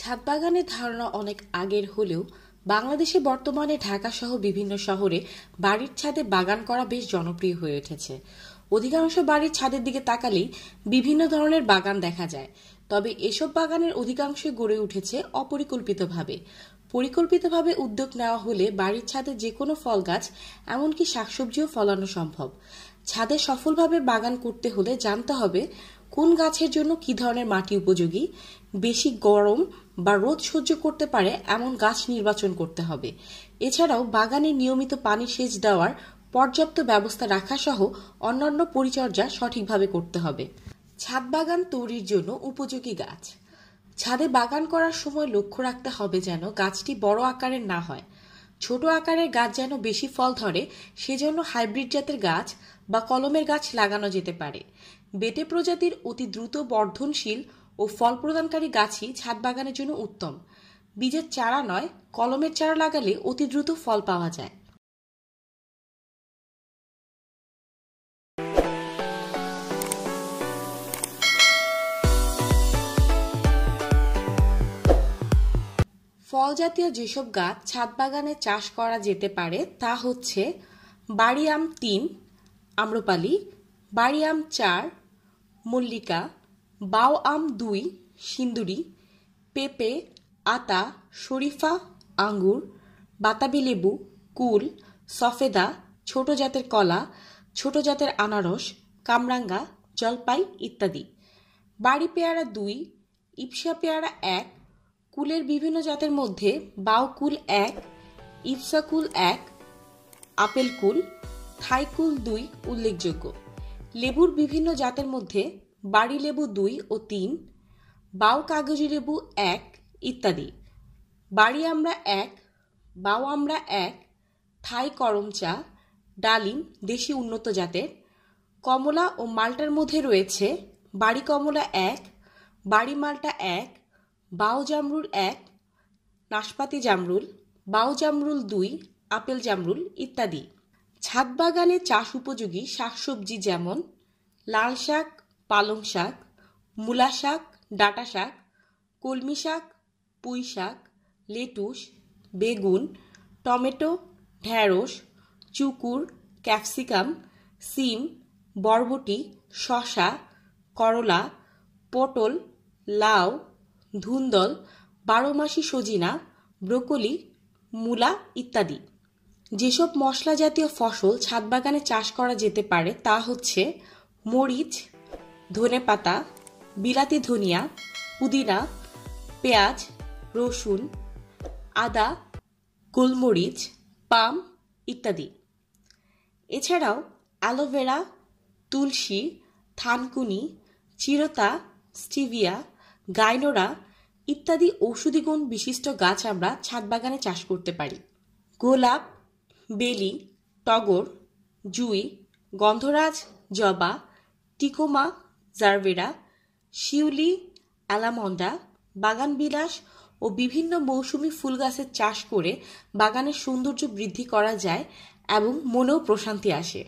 ছাদ বাগানের ধারণা অনেক আগের হলেও বাংলাদেশে বর্তমানে ঢাকা সহ বিভিন্ন শহরে বাড়ির ছাদে বাগান করা বেশ জনপ্রিয় হয়ে উঠেছে অধিকাংশ বাড়ির ছাদের দিকে তাকালেই বিভিন্ন ধরনের বাগান দেখা যায় তবে এসব বাগানের অধিকাংশই গড়ে উঠেছে অপরিকল্পিতভাবে পরিকল্পিতভাবে উদ্যোগ নেওয়া হলে বাড়ির ছাদে যে কোনো ফল গাছ এমনকি শাকসবজিও ফলানো সম্ভব ছাদে সফলভাবে বাগান করতে হলে জানতে হবে কোন গাছের জন্য কি ধরনের মাটি উপযোগী বেশি গরম বা রোদ সহ্য করতে পারে এমন গাছ নির্বাচন করতে হবে এছাড়াও বাগানে নিয়মিত পানি সেচ দেওয়ার পর্যাপ্ত ব্যবস্থা রাখা সহ অন্যান্য পরিচর্যা সঠিকভাবে করতে হবে ছাদ বাগান তৈরির জন্য উপযোগী গাছ ছাদে বাগান করার সময় লক্ষ্য রাখতে হবে যেন গাছটি বড় আকারের না হয় ছোট আকারের গাছ যেন বেশি ফল ধরে সেজন্য হাইব্রিড জাতের গাছ বা কলমের গাছ লাগানো যেতে পারে বেটে প্রজাতির অতি দ্রুত বর্ধনশীল ও ফল প্রদানকারী গাছই ছাদ বাগানের জন্য উত্তম বীজের চারা নয় কলমের চারা লাগালে অতি দ্রুত ফল পাওয়া যায় জাতীয় যেসব গাছ ছাদ বাগানে চাষ করা যেতে পারে তা হচ্ছে বাড়ি আম তিন আম্রপালি বাড়ি আম চার মল্লিকা বাউ আম দুই সিন্দুরি পেঁপে আতা শরীফা আঙ্গুর বাতাবি লেবু কুল সফেদা ছোট জাতের কলা ছোট জাতের আনারস কামরাঙ্গা জলপাই ইত্যাদি বাড়ি পেয়ারা দুই ইপসা পেয়ারা এক কুলের বিভিন্ন জাতের মধ্যে বাউকুল এক ইপসাকুল এক আপেল কুল থাইকুল দুই উল্লেখযোগ্য লেবুর বিভিন্ন জাতের মধ্যে বাড়ি লেবু দুই ও তিন বাউ কাগজি লেবু এক ইত্যাদি বাড়ি আমরা এক বাউ আমরা এক থাই করম চা ডালিম দেশি উন্নত জাতের কমলা ও মাল্টার মধ্যে রয়েছে বাড়ি কমলা এক বাড়ি মাল্টা এক বাউ জামরুল এক নাশপাতি জামরুল বাউ জামরুল দুই আপেল জামরুল ইত্যাদি ছাদ বাগানে চাষ উপযোগী শাকসবজি যেমন লাল শাক পালং শাক মূলা শাক ডাটা শাক কলমি শাক পুঁই শাক লেটুস বেগুন টমেটো ঢ্যাঁড়স চুকুর ক্যাপসিকাম সিম বরবটি শশা করলা পটল লাউ ধুন্দল বারোমাসি সজিনা ব্রোকলি মূলা ইত্যাদি যেসব মশলা জাতীয় ফসল ছাদ বাগানে চাষ করা যেতে পারে তা হচ্ছে মরিচ ধনে পাতা বিলাতি ধনিয়া পুদিনা পেঁয়াজ রসুন আদা গোলমরিচ পাম ইত্যাদি এছাড়াও অ্যালোভেরা তুলসী থানকুনি চিরতা স্টিভিয়া গাইনোরা ইত্যাদি ঔষধি গুণ বিশিষ্ট গাছ আমরা ছাদ বাগানে চাষ করতে পারি গোলাপ বেলি টগর জুই গন্ধরাজ জবা টিকোমা জারভেরা শিউলি অ্যালামন্ডা বাগান বিলাস ও বিভিন্ন মৌসুমি ফুল গাছের চাষ করে বাগানের সৌন্দর্য বৃদ্ধি করা যায় এবং মনেও প্রশান্তি আসে